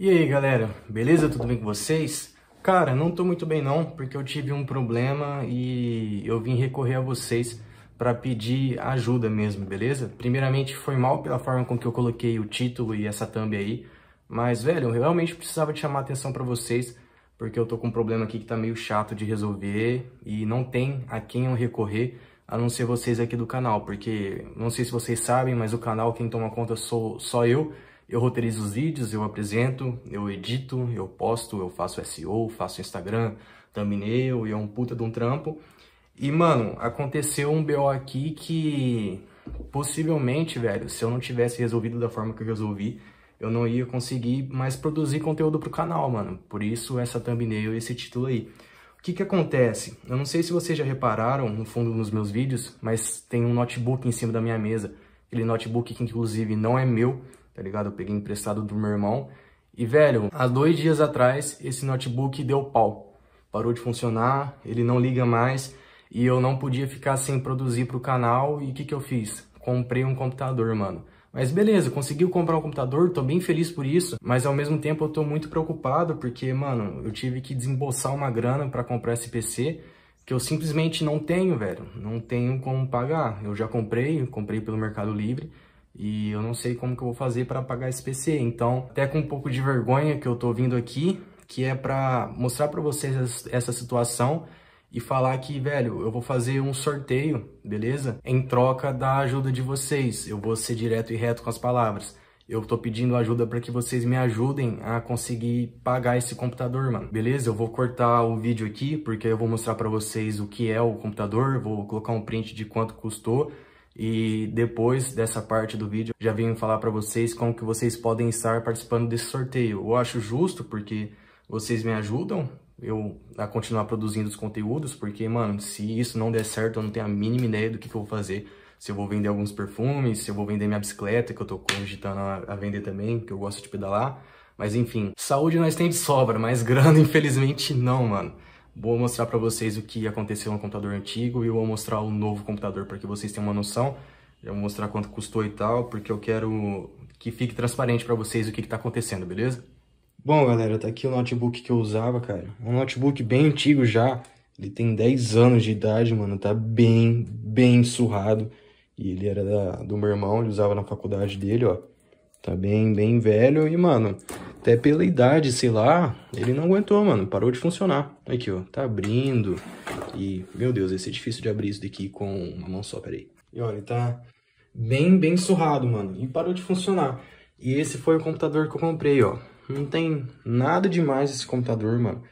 E aí galera, beleza? Tudo bem com vocês? Cara, não tô muito bem não, porque eu tive um problema e eu vim recorrer a vocês para pedir ajuda mesmo, beleza? Primeiramente, foi mal pela forma com que eu coloquei o título e essa thumb aí, mas velho, eu realmente precisava de chamar atenção para vocês, porque eu tô com um problema aqui que tá meio chato de resolver e não tem a quem eu recorrer, a não ser vocês aqui do canal, porque não sei se vocês sabem, mas o canal quem toma conta sou só eu, eu roteirizo os vídeos, eu apresento, eu edito, eu posto, eu faço SEO, faço Instagram, thumbnail e é um puta de um trampo. E, mano, aconteceu um BO aqui que possivelmente, velho, se eu não tivesse resolvido da forma que eu resolvi, eu não ia conseguir mais produzir conteúdo pro canal, mano. Por isso essa thumbnail e esse título aí. O que que acontece? Eu não sei se vocês já repararam no fundo dos meus vídeos, mas tem um notebook em cima da minha mesa. Aquele notebook que inclusive não é meu, tá ligado? Eu peguei emprestado do meu irmão. E, velho, há dois dias atrás, esse notebook deu pau. Parou de funcionar, ele não liga mais e eu não podia ficar sem produzir para o canal. E o que, que eu fiz? Comprei um computador, mano. Mas beleza, conseguiu comprar um computador, tô bem feliz por isso, mas ao mesmo tempo eu tô muito preocupado porque, mano, eu tive que desembolsar uma grana para comprar esse PC que eu simplesmente não tenho, velho. Não tenho como pagar. Eu já comprei, comprei pelo Mercado Livre, e eu não sei como que eu vou fazer para pagar esse PC. Então, até com um pouco de vergonha que eu tô vindo aqui, que é para mostrar para vocês essa situação e falar que, velho, eu vou fazer um sorteio, beleza? Em troca da ajuda de vocês. Eu vou ser direto e reto com as palavras. Eu tô pedindo ajuda para que vocês me ajudem a conseguir pagar esse computador, mano. Beleza? Eu vou cortar o vídeo aqui, porque eu vou mostrar para vocês o que é o computador, vou colocar um print de quanto custou e depois dessa parte do vídeo, já vim falar para vocês como que vocês podem estar participando desse sorteio. Eu acho justo porque vocês me ajudam eu a continuar produzindo os conteúdos, porque, mano, se isso não der certo, eu não tenho a mínima ideia do que, que eu vou fazer. Se eu vou vender alguns perfumes, se eu vou vender minha bicicleta, que eu tô cogitando a, vender também, que eu gosto de pedalar. Mas enfim, saúde nós temos de sobra, mas grana infelizmente não, mano. Vou mostrar para vocês o que aconteceu no computador antigo e vou mostrar o novo computador para que vocês tenham uma noção. Eu vou mostrar quanto custou e tal, porque eu quero que fique transparente para vocês o que está acontecendo, beleza? Bom, galera, tá aqui o notebook que eu usava, cara. Um notebook bem antigo já. Ele tem 10 anos de idade, mano. Tá bem, bem surrado. E ele era da, do meu irmão, ele usava na faculdade dele, ó. Tá bem, bem velho. E, mano, até pela idade, sei lá, ele não aguentou, mano. Parou de funcionar. Aqui, ó. Tá abrindo. E, meu Deus, vai ser difícil de abrir isso daqui com uma mão só, peraí. E olha, ele tá bem, bem surrado, mano. E parou de funcionar. E esse foi o computador que eu comprei, ó. Não tem nada demais esse computador, mano.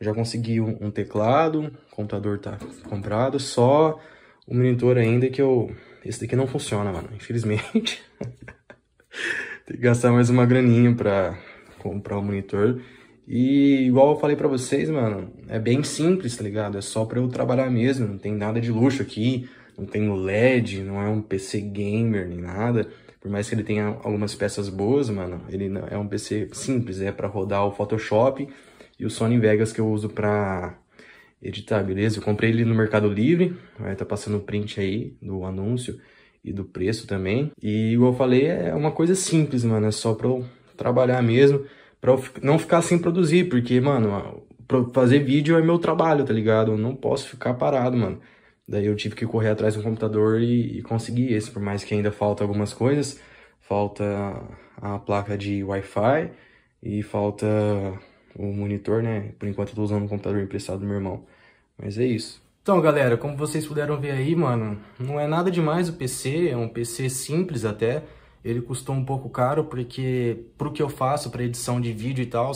Já consegui um, um teclado, o computador tá comprado, só o monitor ainda que eu... Esse daqui não funciona, mano, infelizmente. tem que gastar mais uma graninha pra comprar o um monitor. E igual eu falei para vocês, mano, é bem simples, tá ligado? É só para eu trabalhar mesmo, não tem nada de luxo aqui, não tem LED, não é um PC gamer nem nada. Por mais que ele tenha algumas peças boas, mano, ele é um PC simples, é para rodar o Photoshop e o Sony Vegas que eu uso pra editar, beleza? Eu comprei ele no Mercado Livre, vai estar tá passando o print aí do anúncio e do preço também. E igual eu falei, é uma coisa simples, mano, é só pra eu trabalhar mesmo, pra eu não ficar sem produzir, porque, mano, fazer vídeo é meu trabalho, tá ligado? Eu não posso ficar parado, mano. Daí eu tive que correr atrás do computador e, e conseguir esse, por mais que ainda falta algumas coisas. Falta a placa de Wi-Fi e falta o monitor, né? Por enquanto eu tô usando o computador emprestado do meu irmão. Mas é isso. Então, galera, como vocês puderam ver aí, mano, não é nada demais o PC, é um PC simples até, ele custou um pouco caro porque para o que eu faço, para edição de vídeo e tal,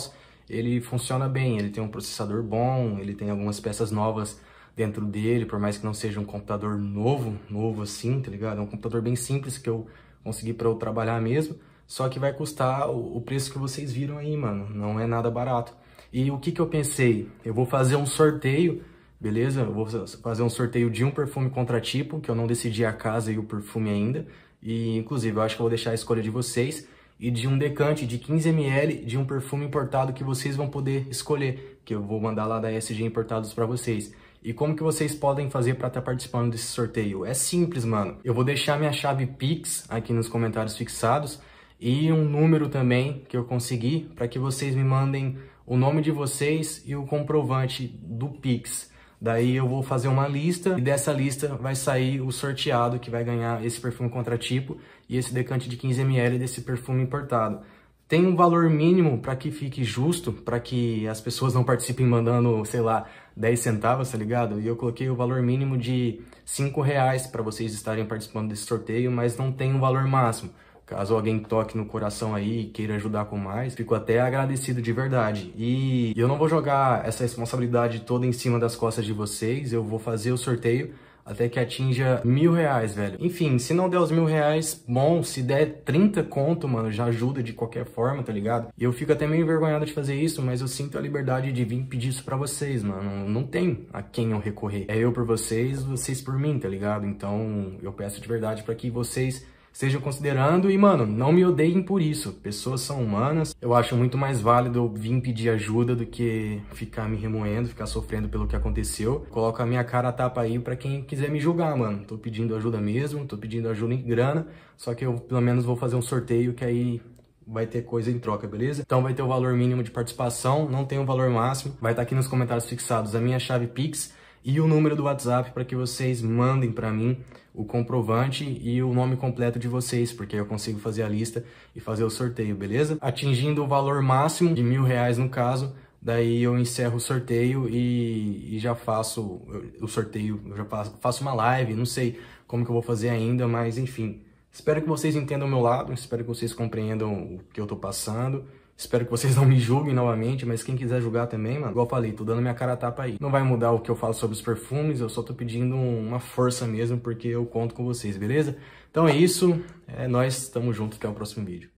ele funciona bem, ele tem um processador bom, ele tem algumas peças novas dentro dele, por mais que não seja um computador novo, novo assim, tá ligado? É um computador bem simples que eu consegui para eu trabalhar mesmo, só que vai custar o preço que vocês viram aí, mano, não é nada barato. E o que que eu pensei? Eu vou fazer um sorteio, beleza? Eu vou fazer um sorteio de um perfume contratipo, que eu não decidi a casa e o perfume ainda, e, inclusive, eu acho que eu vou deixar a escolha de vocês e de um decante de 15ml de um perfume importado que vocês vão poder escolher, que eu vou mandar lá da SG Importados para vocês. E como que vocês podem fazer para estar tá participando desse sorteio? É simples, mano. Eu vou deixar minha chave Pix aqui nos comentários fixados e um número também que eu consegui para que vocês me mandem o nome de vocês e o comprovante do Pix. Daí eu vou fazer uma lista e dessa lista vai sair o sorteado que vai ganhar esse perfume contratipo e esse decante de 15ml desse perfume importado. Tem um valor mínimo para que fique justo, para que as pessoas não participem mandando, sei lá, 10 centavos, tá ligado? E eu coloquei o valor mínimo de 5 reais para vocês estarem participando desse sorteio, mas não tem um valor máximo. Caso alguém toque no coração aí e queira ajudar com mais, fico até agradecido de verdade. E eu não vou jogar essa responsabilidade toda em cima das costas de vocês, eu vou fazer o sorteio até que atinja mil reais, velho. Enfim, se não der os mil reais, bom, se der 30 conto, mano, já ajuda de qualquer forma, tá ligado? E eu fico até meio envergonhado de fazer isso, mas eu sinto a liberdade de vir pedir isso pra vocês, mano. Não tem a quem eu recorrer. É eu por vocês, vocês por mim, tá ligado? Então, eu peço de verdade para que vocês estejam considerando. E, mano, não me odeiem por isso. Pessoas são humanas. Eu acho muito mais válido eu vir pedir ajuda do que ficar me remoendo, ficar sofrendo pelo que aconteceu. Coloca a minha cara a tapa aí para quem quiser me julgar, mano. Tô pedindo ajuda mesmo, tô pedindo ajuda em grana. Só que eu, pelo menos, vou fazer um sorteio que aí vai ter coisa em troca, beleza? Então vai ter o valor mínimo de participação, não tem o um valor máximo. Vai estar tá aqui nos comentários fixados a minha chave Pix e o número do WhatsApp para que vocês mandem para mim o comprovante e o nome completo de vocês, porque eu consigo fazer a lista e fazer o sorteio, beleza? Atingindo o valor máximo de mil reais no caso, daí eu encerro o sorteio e, e já faço o sorteio, eu já faço, faço uma live, não sei como que eu vou fazer ainda, mas enfim. Espero que vocês entendam o meu lado, espero que vocês compreendam o que eu tô passando Espero que vocês não me julguem novamente, mas quem quiser julgar também, mano, igual eu falei, tô dando minha cara a tapa aí. Não vai mudar o que eu falo sobre os perfumes, eu só tô pedindo uma força mesmo, porque eu conto com vocês, beleza? Então é isso, é nós, tamo junto, até o próximo vídeo.